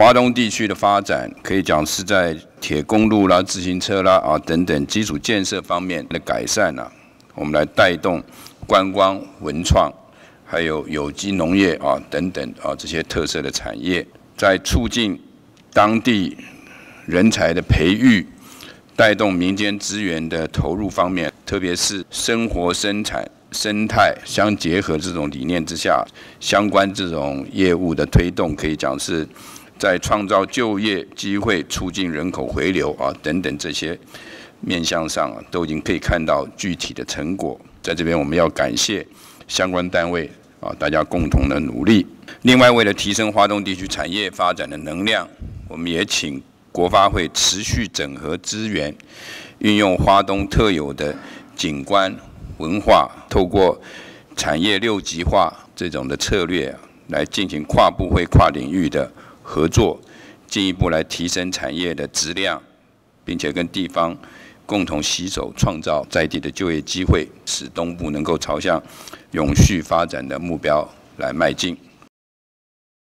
华东地区的发展，可以讲是在铁公路啦、自行车啦啊等等基础建设方面的改善呢，我们来带动观光、文创，还有有机农业啊等等啊这些特色的产业，在促进当地人才的培育，带动民间资源的投入方面，特别是生活、生产、生态相结合这种理念之下，相关这种业务的推动，可以讲是。在创造就业机会、促进人口回流啊等等这些面向上啊，都已经可以看到具体的成果。在这边，我们要感谢相关单位啊，大家共同的努力。另外，为了提升华东地区产业发展的能量，我们也请国发会持续整合资源，运用华东特有的景观文化，透过产业六级化这种的策略来进行跨部会、跨领域的。合作，进一步来提升产业的质量，并且跟地方共同携手创造在地的就业机会，使东部能够朝向永续发展的目标来迈进。